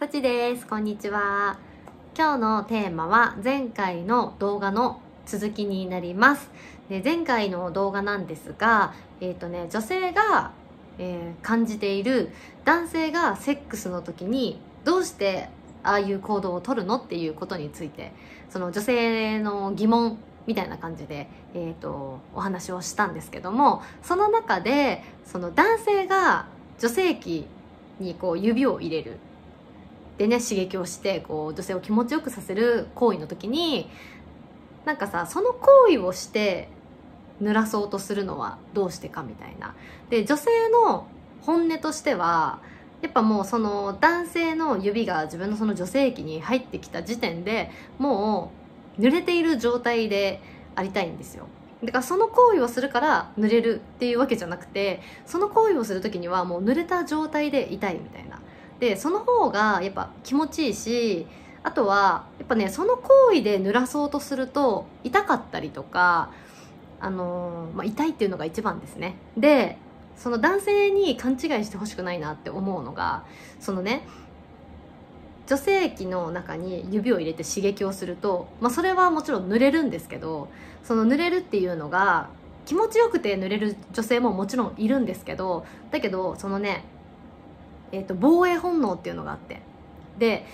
さちですこんにちは今日のテーマは前回の動画の続きになりますで前回の動画なんですがえっ、ー、とね女性が、えー、感じている男性がセックスの時にどうしてああいう行動をとるのっていうことについてその女性の疑問みたいな感じで、えーとお話をしたんですけどもその中でその男性が女性器にこう指を入れるでね刺激をしてこう女性を気持ちよくさせる行為の時になんかさその行為をして濡らそうとするのはどうしてかみたいな。で女性の本音としてはやっぱもうその男性の指が自分のその女性器に入ってきた時点でもう濡れている状態でありたいんですよだからその行為をするから濡れるっていうわけじゃなくてその行為をする時にはもう濡れた状態で痛いみたいなってその方がやっぱ気持ちいいしあとはやっぱねその行為で濡らそうとすると痛かったりとか、あのー、まあ、痛いっていうのが一番ですねでその男性に勘違いしてほしくないなって思うのがそのね女性器の中に指を入れて刺激をすると、まあ、それはもちろん濡れるんですけどその濡れるっていうのが気持ちよくて濡れる女性ももちろんいるんですけどだけどそのねえーと、防衛本能っていうのがあってで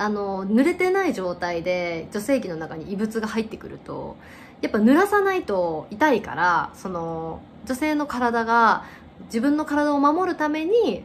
あの濡れてない状態で女性器の中に異物が入ってくるとやっぱ濡らさないと痛いからその女性の体が自分の体を守るために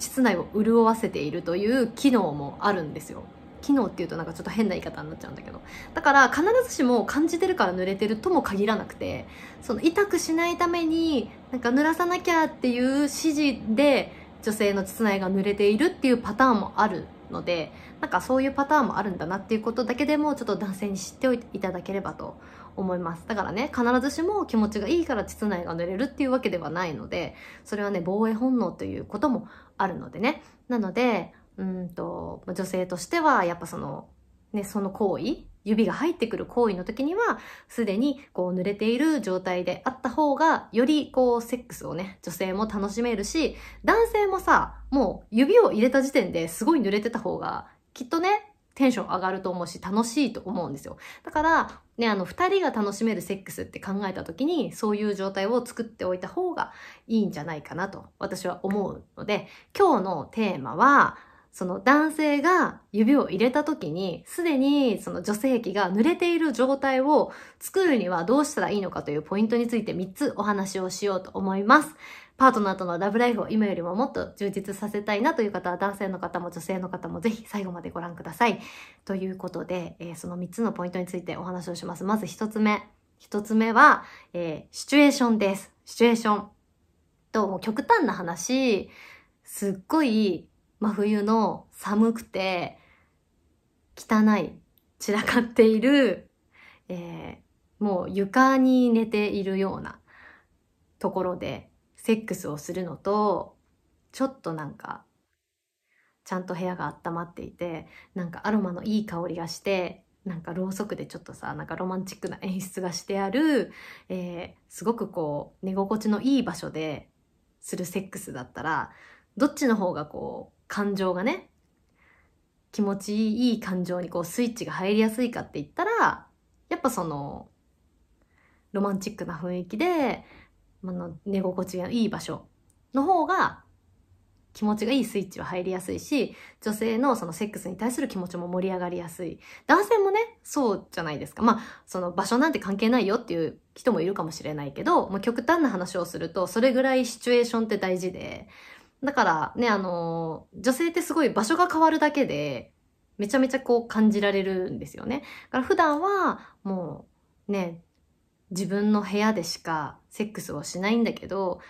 室内を潤わせているという機能もあるんですよ機能っていうとなんかちょっと変な言い方になっちゃうんだけどだから必ずしも感じてるから濡れてるとも限らなくてその痛くしないためになんか濡らさなきゃっていう指示で女性の膣内が濡れているっていうパターンもあるのでなんかそういうパターンもあるんだなっていうことだけでもちょっと男性に知っておいていただければと思いますだからね必ずしも気持ちがいいから膣内が濡れるっていうわけではないのでそれはね防衛本能ということもあるのでねなのでうんと女性としてはやっぱそのねその行為指が入ってくる行為の時には、すでにこう濡れている状態であった方が、よりこうセックスをね、女性も楽しめるし、男性もさ、もう指を入れた時点ですごい濡れてた方が、きっとね、テンション上がると思うし、楽しいと思うんですよ。だから、ね、あの、二人が楽しめるセックスって考えた時に、そういう状態を作っておいた方がいいんじゃないかなと、私は思うので、今日のテーマは、その男性が指を入れた時に、すでにその女性器が濡れている状態を作るにはどうしたらいいのかというポイントについて3つお話をしようと思います。パートナーとのラブライフを今よりももっと充実させたいなという方は男性の方も女性の方もぜひ最後までご覧ください。ということで、えー、その3つのポイントについてお話をします。まず1つ目。1つ目は、えー、シチュエーションです。シチュエーション。と、もう極端な話、すっごい真冬の寒くて、汚い、散らかっている、えー、もう床に寝ているようなところでセックスをするのと、ちょっとなんか、ちゃんと部屋が温まっていて、なんかアロマのいい香りがして、なんかろうそくでちょっとさ、なんかロマンチックな演出がしてある、えー、すごくこう、寝心地のいい場所でするセックスだったら、どっちの方がこう、感情がね、気持ちいい感情にこうスイッチが入りやすいかって言ったら、やっぱその、ロマンチックな雰囲気で、あの、寝心地がいい場所の方が気持ちがいいスイッチは入りやすいし、女性のそのセックスに対する気持ちも盛り上がりやすい。男性もね、そうじゃないですか。まあ、その場所なんて関係ないよっていう人もいるかもしれないけど、ま極端な話をすると、それぐらいシチュエーションって大事で、だからね、あの、女性ってすごい場所が変わるだけで、めちゃめちゃこう感じられるんですよね。だから普段はもうね、自分の部屋でしかセックスをしないんだけど、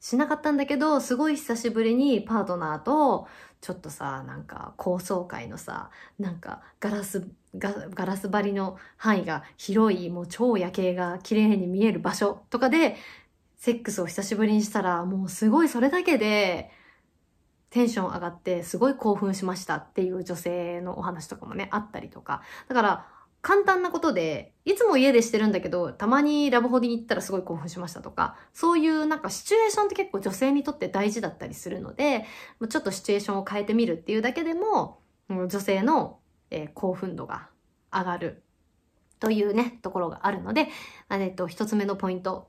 しなかったんだけど、すごい久しぶりにパートナーと、ちょっとさ、なんか高層階のさ、なんかガラス、ガガラス張りの範囲が広い、もう超夜景が綺麗に見える場所とかで、セックスを久しぶりにしたら、もうすごいそれだけで、テンション上がってすごい興奮しましたっていう女性のお話とかもね、あったりとか。だから、簡単なことで、いつも家でしてるんだけど、たまにラブホに行ったらすごい興奮しましたとか、そういうなんかシチュエーションって結構女性にとって大事だったりするので、ちょっとシチュエーションを変えてみるっていうだけでも、女性の、え興奮度が上がるというね、ところがあるので、えっと、一つ目のポイント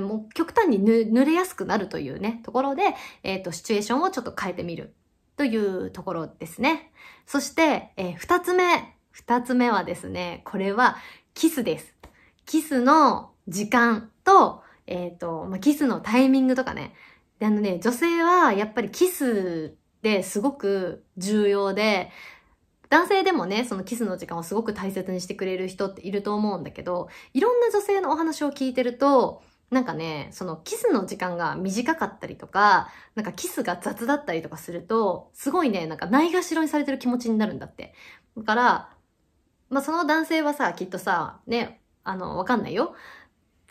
もう極端に濡れやすくなるというね、ところで、えっ、ー、と、シチュエーションをちょっと変えてみるというところですね。そして、えー、二つ目。二つ目はですね、これはキスです。キスの時間と、えっ、ー、と、まあ、キスのタイミングとかね。あのね、女性はやっぱりキスってすごく重要で、男性でもね、そのキスの時間をすごく大切にしてくれる人っていると思うんだけど、いろんな女性のお話を聞いてると、なんかね、そのキスの時間が短かったりとか、なんかキスが雑だったりとかすると、すごいね、なんかないがしろにされてる気持ちになるんだって。だから、まあその男性はさ、きっとさ、ね、あの、わかんないよ。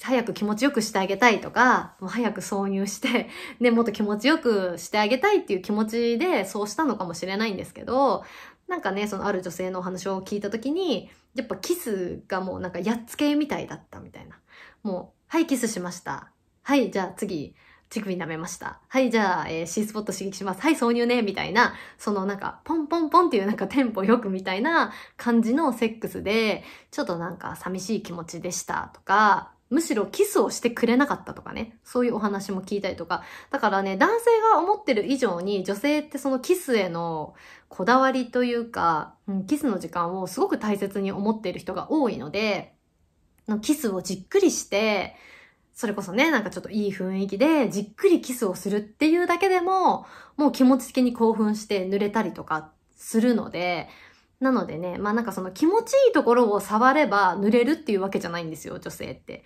早く気持ちよくしてあげたいとか、もう早く挿入して、ね、もっと気持ちよくしてあげたいっていう気持ちでそうしたのかもしれないんですけど、なんかね、そのある女性のお話を聞いた時に、やっぱキスがもうなんかやっつけみたいだったみたいな。もう、はい、キスしました。はい、じゃあ次、乳首舐めました。はい、じゃあ、えー、C スポット刺激します。はい、挿入ね、みたいな、そのなんか、ポンポンポンっていうなんかテンポよくみたいな感じのセックスで、ちょっとなんか寂しい気持ちでしたとか、むしろキスをしてくれなかったとかね、そういうお話も聞いたりとか、だからね、男性が思ってる以上に女性ってそのキスへのこだわりというか、うん、キスの時間をすごく大切に思っている人が多いので、のキスをじっくりして、それこそね、なんかちょっといい雰囲気で、じっくりキスをするっていうだけでも、もう気持ち的に興奮して濡れたりとかするので、なのでね、まあなんかその気持ちいいところを触れば濡れるっていうわけじゃないんですよ、女性って。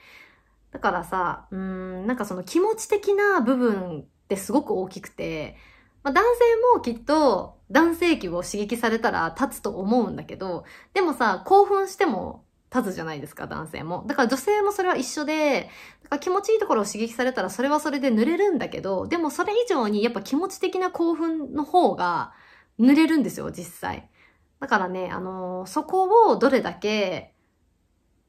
だからさ、うん、なんかその気持ち的な部分ってすごく大きくて、まあ、男性もきっと男性器を刺激されたら立つと思うんだけど、でもさ、興奮しても立つじゃないですか、男性も。だから女性もそれは一緒で、だから気持ちいいところを刺激されたらそれはそれで濡れるんだけど、でもそれ以上にやっぱ気持ち的な興奮の方が濡れるんですよ、実際。だからね、あのー、そこをどれだけ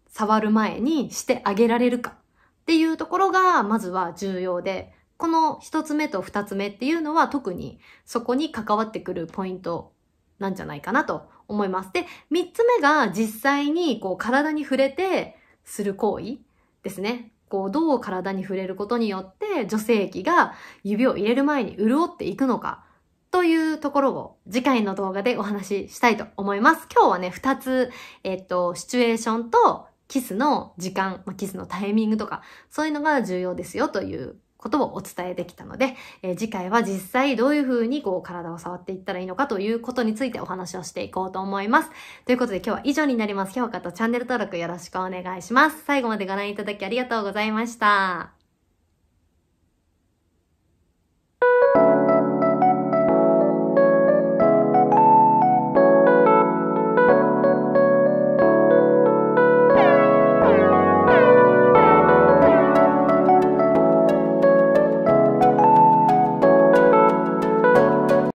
触る前にしてあげられるかっていうところが、まずは重要で、この一つ目と二つ目っていうのは特にそこに関わってくるポイントなんじゃないかなと思います。で、3つ目が実際にこう体に触れてする行為ですね。こう、どう体に触れることによって女性器が指を入れる前に潤っていくのかというところを次回の動画でお話ししたいと思います。今日はね、2つ、えっと、シチュエーションとキスの時間、まキスのタイミングとか、そういうのが重要ですよということをお伝えできたので、えー、次回は実際どういう風にこう体を触っていったらいいのかということについてお話をしていこうと思います。ということで今日は以上になります。評価とチャンネル登録よろしくお願いします。最後までご覧いただきありがとうございました。